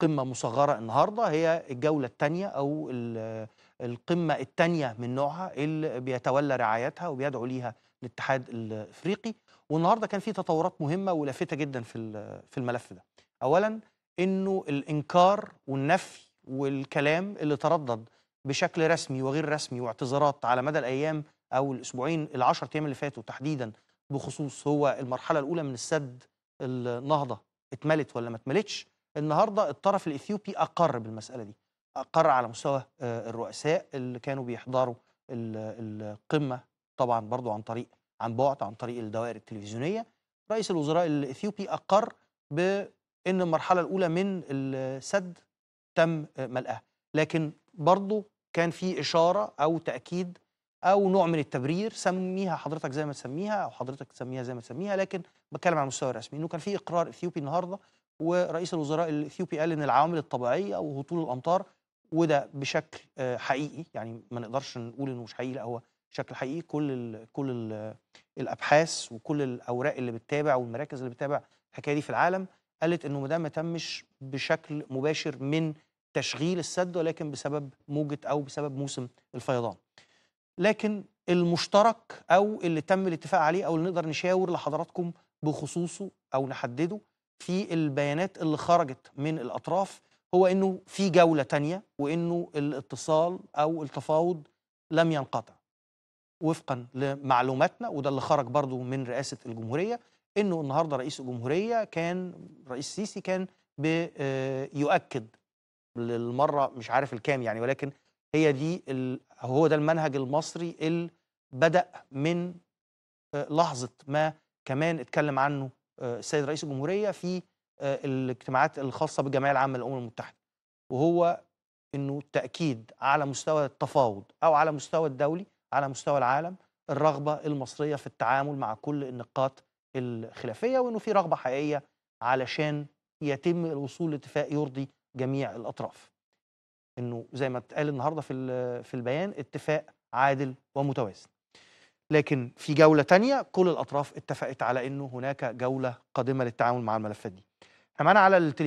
قمة مصغرة النهاردة هي الجولة الثانية أو القمة الثانية من نوعها اللي بيتولى رعايتها وبيدعو ليها الاتحاد الافريقي والنهارده كان في تطورات مهمه ولافته جدا في في الملف ده. اولا انه الانكار والنفي والكلام اللي تردد بشكل رسمي وغير رسمي واعتذارات على مدى الايام او الاسبوعين ال10 ايام اللي فاتوا تحديدا بخصوص هو المرحله الاولى من السد النهضه اتملت ولا ما اتملتش النهارده الطرف الاثيوبي اقر بالمساله دي اقر على مستوى آه، الرؤساء اللي كانوا بيحضروا القمه طبعا برضو عن طريق عن بعد عن طريق الدوائر التلفزيونيه رئيس الوزراء الاثيوبي اقر بان المرحله الاولى من السد تم ملئها لكن برضو كان في اشاره او تاكيد او نوع من التبرير سميها حضرتك زي ما تسميها او حضرتك تسميها زي ما تسميها لكن بتكلم على المستوى الرسمي انه كان في اقرار اثيوبي النهارده ورئيس الوزراء الاثيوبي قال ان العوامل الطبيعيه وهطول الامطار وده بشكل آه، حقيقي يعني ما نقدرش نقول انه مش حقيقي لا هو بشكل حقيقي كل الـ كل الـ الابحاث وكل الاوراق اللي بتتابع والمراكز اللي بتتابع الحكايه دي في العالم قالت انه ده ما تمش بشكل مباشر من تشغيل السد ولكن بسبب موجه او بسبب موسم الفيضان. لكن المشترك او اللي تم الاتفاق عليه او اللي نقدر نشاور لحضراتكم بخصوصه او نحدده في البيانات اللي خرجت من الأطراف هو أنه في جولة تانية وأنه الاتصال أو التفاوض لم ينقطع وفقا لمعلوماتنا وده اللي خرج برضو من رئاسة الجمهورية أنه النهاردة رئيس الجمهورية كان رئيس سيسي كان بيؤكد آه، للمرة مش عارف الكام يعني ولكن هي دي هو ده المنهج المصري اللي بدأ من آه، لحظة ما كمان اتكلم عنه السيد رئيس الجمهوريه في آه، الاجتماعات الخاصه بالجمعيه العامه للامم المتحده وهو انه تأكيد على مستوى التفاوض او على مستوى الدولي على مستوى العالم الرغبه المصريه في التعامل مع كل النقاط الخلافيه وانه في رغبه حقيقيه علشان يتم الوصول لاتفاق يرضي جميع الاطراف. انه زي ما اتقال النهارده في البيان اتفاق عادل ومتوازن. لكن في جولة تانية كل الأطراف اتفقت على أنه هناك جولة قادمة للتعامل مع الملفات دي معانا على التليفون